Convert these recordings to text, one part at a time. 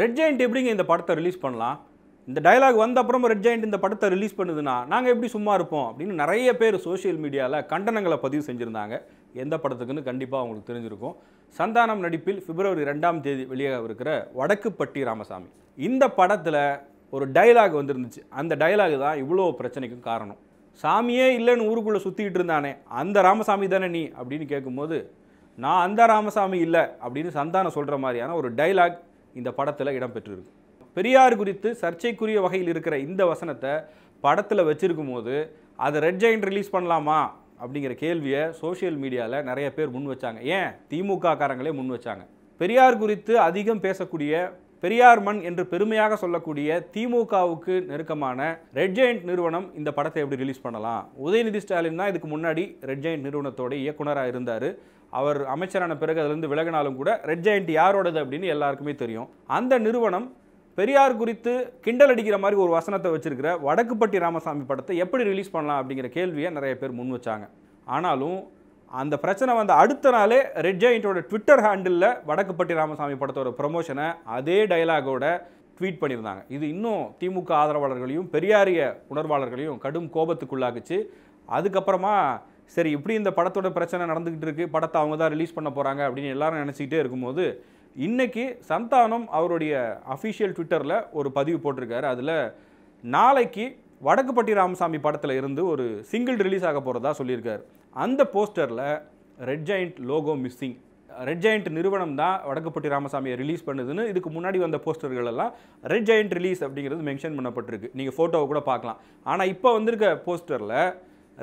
red giant எப்படிங்க இந்த படத்தை ரிலீஸ் பண்ணலாம் இந்த டைலாக் வந்த அப்புறமும் ரெட் ஜெயிண்ட் இந்த படத்தை ரிலீஸ் பண்ணுதுன்னா நாங்கள் எப்படி சும்மா இருப்போம் அப்படின்னு நிறைய பேர் சோஷியல் மீடியாவில் கண்டனங்களை பதிவு செஞ்சுருந்தாங்க எந்த படத்துக்குன்னு கண்டிப்பாக அவங்களுக்கு தெரிஞ்சிருக்கும் சந்தானம் நடிப்பில் பிப்ரவரி ரெண்டாம் தேதி வெளியாக வடக்கு வடக்குப்பட்டி ராமசாமி இந்த படத்தில் ஒரு டைலாக் வந்துருந்துச்சு அந்த டைலாக் தான் இவ்வளோ பிரச்சனைக்கும் காரணம் சாமியே இல்லைன்னு ஊருக்குள்ளே சுற்றிக்கிட்டு இருந்தானே அந்த ராமசாமி தானே நீ அப்படின்னு கேட்கும்போது நான் அந்த ராமசாமி இல்லை அப்படின்னு சந்தானம் சொல்கிற மாதிரியான ஒரு டைலாக் இந்த படத்தில் இடம்பெற்றிருக்கு பெரியார் குறித்து சர்ச்சைக்குரிய வகையில் இருக்கிற இந்த வசனத்தை படத்தில் வச்சிருக்கும் போது அதை ரெட் ஜெயின் ரிலீஸ் பண்ணலாமா அப்படிங்கிற கேள்வியை சோஷியல் மீடியாவில் நிறைய பேர் முன் வச்சாங்க ஏன் திமுக காரங்களே முன் வச்சாங்க பெரியார் குறித்து அதிகம் பேசக்கூடிய பெரியார் மண் என்று பெருமையாக சொல்லக்கூடிய திமுகவுக்கு நெருக்கமான ரெட் ஜெயின்ட் நிறுவனம் இந்த படத்தை எப்படி ரிலீஸ் பண்ணலாம் உதயநிதி ஸ்டாலின் தான் இதுக்கு முன்னாடி ரெட் ஜெயின்ட் நிறுவனத்தோட இயக்குனராக இருந்தார் அவர் அமைச்சரான பிறகு அதிலிருந்து விலகினாலும் கூட ரெட் ஜெயண்ட் யாரோடது அப்படின்னு எல்லாருக்குமே தெரியும் அந்த நிறுவனம் பெரியார் குறித்து கிண்டல் அடிக்கிற மாதிரி ஒரு வசனத்தை வச்சிருக்கிற வடக்குப்பட்டி ராமசாமி படத்தை எப்படி ரிலீஸ் பண்ணலாம் அப்படிங்கிற கேள்வியை நிறைய பேர் முன் வச்சாங்க ஆனாலும் அந்த பிரச்சனை வந்த அடுத்த நாளே ரெட் ஜெயண்ட்டோட ட்விட்டர் ஹேண்டிலில் வடக்குப்பட்டி ராமசாமி படத்தோட ப்ரொமோஷனை அதே டைலாகோட ட்வீட் பண்ணியிருந்தாங்க இது இன்னும் திமுக ஆதரவாளர்களையும் பெரியாரிய உணர்வாளர்களையும் கடும் கோபத்துக்குள்ளாக்குச்சு அதுக்கப்புறமா சரி இப்படி இந்த படத்தோட பிரச்சனை நடந்துக்கிட்டு இருக்குது படத்தை அவங்க தான் ரிலீஸ் பண்ண போகிறாங்க அப்படின்னு எல்லாரும் நினச்சிக்கிட்டே இருக்கும்போது இன்றைக்கி சந்தானம் அவருடைய அஃபிஷியல் ட்விட்டரில் ஒரு பதிவு போட்டிருக்காரு அதில் நாளைக்கு வடக்குப்பட்டி ராமசாமி படத்தில் இருந்து ஒரு சிங்கிள் ரிலீஸ் ஆக போகிறதா சொல்லியிருக்கார் அந்த போஸ்டரில் red giant logo missing red giant நிறுவனம் தான் வடக்குப்பட்டி ராமசாமியை ரிலீஸ் பண்ணுதுன்னு இதுக்கு முன்னாடி வந்த போஸ்டர்கள் எல்லாம் ரெட் ஜெயண்ட் ரிலீஸ் அப்படிங்கிறது மென்ஷன் பண்ணப்பட்டிருக்கு நீங்கள் ஃபோட்டோவை கூட பார்க்கலாம் ஆனால் இப்போ வந்திருக்க போஸ்டரில்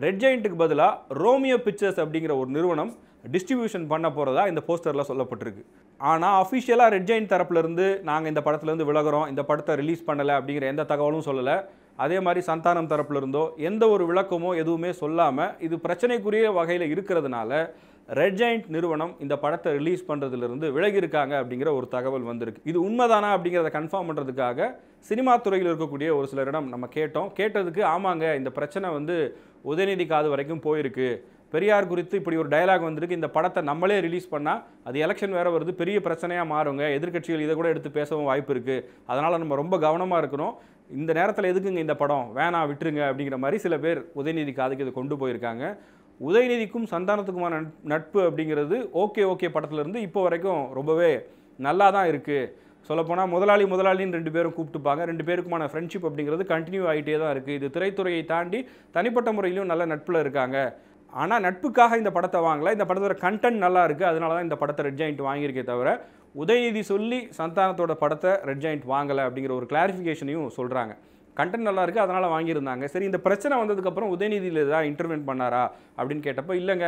ரெட் ஜெயிண்ட்டுக்கு பதிலாக ரோமியோ பிக்சர்ஸ் அப்படிங்கிற ஒரு நிறுவனம் டிஸ்ட்ரிபியூஷன் பண்ண போகிறதா இந்த போஸ்டரில் சொல்லப்பட்டிருக்கு ஆனால் அஃபிஷியலாக ரெட் ஜெயின் தரப்புலேருந்து நாங்கள் இந்த படத்துலேருந்து விலகிறோம் இந்த படத்தை ரிலீஸ் பண்ணலை அப்படிங்கிற எந்த தகவலும் சொல்லலை அதே மாதிரி சந்தானம் தரப்புலேருந்தோ எந்த ஒரு விளக்கமோ எதுவுமே சொல்லாமல் இது பிரச்சனைக்குரிய வகையில் இருக்கிறதுனால ரெட் ஜெயிண்ட் நிறுவனம் இந்த படத்தை ரிலீஸ் பண்ணுறதுலேருந்து விலகியிருக்காங்க அப்படிங்கிற ஒரு தகவல் வந்திருக்கு இது உண்மைதானா அப்படிங்கிறத கன்ஃபார்ம் பண்ணுறதுக்காக சினிமா துறையில் இருக்கக்கூடிய ஒரு சிலரிடம் நம்ம கேட்டோம் கேட்டதுக்கு ஆமாங்க இந்த பிரச்சனை வந்து உதயநிதி காது வரைக்கும் போயிருக்கு பெரியார் குறித்து இப்படி ஒரு டயலாக் வந்திருக்கு இந்த படத்தை நம்மளே ரிலீஸ் பண்ணால் அது எலெக்ஷன் வேறு வருது பெரிய பிரச்சனையாக மாறுங்க எதிர்கட்சிகள் இதை கூட எடுத்து பேசவும் வாய்ப்பு இருக்குது அதனால் நம்ம ரொம்ப கவனமாக இருக்கணும் இந்த நேரத்தில் எதுக்குங்க இந்த படம் வேணாம் விட்டுருங்க அப்படிங்கிற மாதிரி சில பேர் உதயநிதி காதுக்கு இதை கொண்டு போயிருக்காங்க உதயநிதிக்கும் சந்தானத்துக்குமான நட்பு அப்படிங்கிறது ஓகே ஓகே படத்துலேருந்து இப்போ வரைக்கும் ரொம்பவே நல்லா தான் இருக்குது சொல்லப்போனால் முதலாளி முதலாளின்னு ரெண்டு பேரும் கூப்பிட்டுப்பாங்க ரெண்டு பேருக்குமான ஃப்ரெண்ட்ஷிப் அப்படிங்கிறது கண்டினியூ ஆகிட்டே தான் இருக்குது இது திரைத்துறையை தாண்டி தனிப்பட்ட முறையிலும் நல்ல நட்பில் இருக்காங்க ஆனால் நட்புக்காக இந்த படத்தை வாங்கலை இந்த படத்தோட கண்டென்ட் நல்லா இருக்குது அதனால தான் இந்த படத்தை ரெட் ஜாயிண்ட் வாங்கியிருக்கே தவிர உதயநிதி சொல்லி சந்தானத்தோட படத்தை ரெட் ஜாயிண்ட் வாங்கலை அப்படிங்கிற ஒரு கிளாரிஃபிகேஷனையும் சொல்கிறாங்க கண்டென்ட் நல்லா இருக்குது அதனால் வாங்கியிருந்தாங்க சரி இந்த பிரச்சனை வந்ததுக்கப்புறம் உதயநிதியில் தான் இன்டர்வென்ட் பண்ணாரா அப்படின்னு கேட்டப்போ இல்லைங்க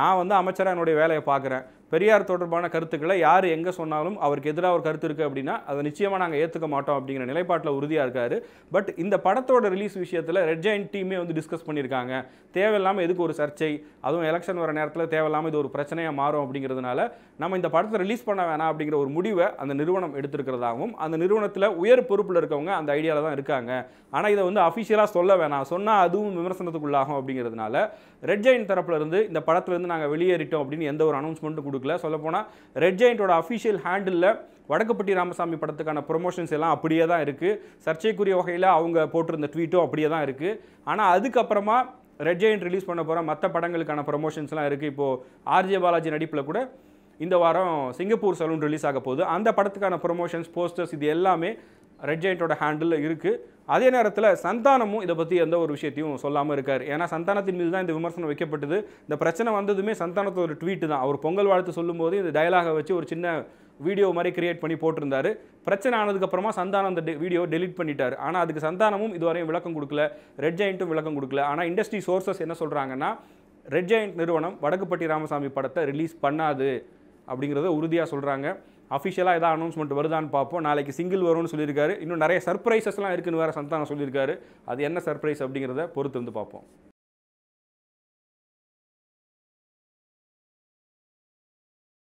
நான் வந்து அமைச்சராக என்னுடைய வேலையை பார்க்குறேன் பெரியார் தொடர்பான கருத்துக்களை யார் எங்கே சொன்னாலும் அவருக்கு எதிராக ஒரு கருத்து இருக்குது அப்படின்னா அதை நிச்சயமாக நாங்கள் ஏற்றுக்க மாட்டோம் அப்படிங்கிற நிலைப்பாட்டில் உறுதியாக இருக்காரு பட் இந்த படத்தோட ரிலீஸ் விஷயத்தில் ரெட் ஜெயின் டீமே வந்து டிஸ்கஸ் பண்ணியிருக்காங்க தேவையில்லாமல் எதுக்கு ஒரு சர்ச்சை அதுவும் எலெக்ஷன் வர நேரத்தில் தேவையில்லாமல் இது ஒரு பிரச்சனையாக மாறும் அப்படிங்கிறதுனால நம்ம இந்த படத்தை ரிலீஸ் பண்ண வேணாம் அப்படிங்கிற ஒரு முடிவை அந்த நிறுவனம் எடுத்திருக்கிறதாகவும் அந்த நிறுவனத்தில் உயர் பொறுப்பில் இருக்கவங்க அந்த ஐடியாவில் தான் இருக்காங்க ஆனால் இதை வந்து அஃபிஷியலாக சொல்ல வேணாம் சொன்னால் அதுவும் விமர்சனத்துக்குள்ளாகும் அப்படிங்கிறதுனால ரெட் ஜெயின் தரப்புலேருந்து இந்த படத்துலேருந்து நாங்கள் வெளியேறிட்டோம் அப்படின்னு எந்த ஒரு அனௌன்ஸ்மெண்ட்டும் கொடுக்க கொடுக்கல சொல்லப்போனால் ரெட் ஜெயிண்டோட அஃபிஷியல் ஹேண்டில் வடக்குப்பட்டி ராமசாமி படத்துக்கான ப்ரொமோஷன்ஸ் எல்லாம் அப்படியே தான் இருக்குது சர்ச்சைக்குரிய வகையில் அவங்க போட்டிருந்த ட்வீட்டும் அப்படியே தான் இருக்குது ஆனால் அதுக்கப்புறமா ரெட் ஜெயின் ரிலீஸ் பண்ண போகிற மற்ற படங்களுக்கான ப்ரொமோஷன்ஸ்லாம் இருக்குது இப்போது ஆர்ஜே பாலாஜி நடிப்பில் கூட இந்த வாரம் சிங்கப்பூர் சலூன் ரிலீஸ் ஆக போகுது அந்த படத்துக்கான ப்ரொமோஷன்ஸ் போஸ்டர்ஸ் இது எல்லாமே ரெட் ஜெயிண்டோட ஹேண்டில் இருக்குது அதே நேரத்தில் சந்தானமும் இதை பற்றி எந்த ஒரு விஷயத்தையும் சொல்லாமல் இருக்கார் ஏன்னா சந்தானத்தின் மீது தான் இந்த விமர்சனம் வைக்கப்பட்டது இந்த பிரச்சனை வந்ததுமே சந்தானத்தோட ஒரு ட்வீட்டு தான் அவர் பொங்கல் வாழ்த்து சொல்லும்போது இந்த டயலாகை வச்சு ஒரு சின்ன வீடியோ மாதிரி கிரியேட் பண்ணி போட்டிருந்தார் பிரச்சனை ஆனதுக்கப்புறமா சந்தானம் அந்த வீடியோ டெலிட் பண்ணிட்டார் ஆனால் அதுக்கு சந்தானமும் இதுவரையும் விளக்கம் கொடுக்கல ரெட் ஜெயிண்ட்டும் விளக்கம் கொடுக்கல ஆனால் இண்டஸ்ட்ரி சோர்சஸ் என்ன சொல்கிறாங்கன்னா ரெட் ஜெயிண்ட் நிறுவனம் வடக்குப்பட்டி ராமசாமி படத்தை ரிலீஸ் பண்ணாது அப்படிங்கிறத உறுதியாக சொல்கிறாங்க அஃபிஷியலாக எதாவது அனௌன்ஸ்மெண்ட் வருதான்னு பார்ப்போம் நாளைக்கு சிங்கிள் வரும்னு சொல்லியிருக்காரு இன்னும் நிறைய சர்ப்ரைசஸ்லாம் இருக்குன்னு வேறு சந்தானம் சொல்லியிருக்காரு அது என்ன சர்ப்ரைஸ் அப்படிங்கிறத பொறுத்து வந்து பார்ப்போம்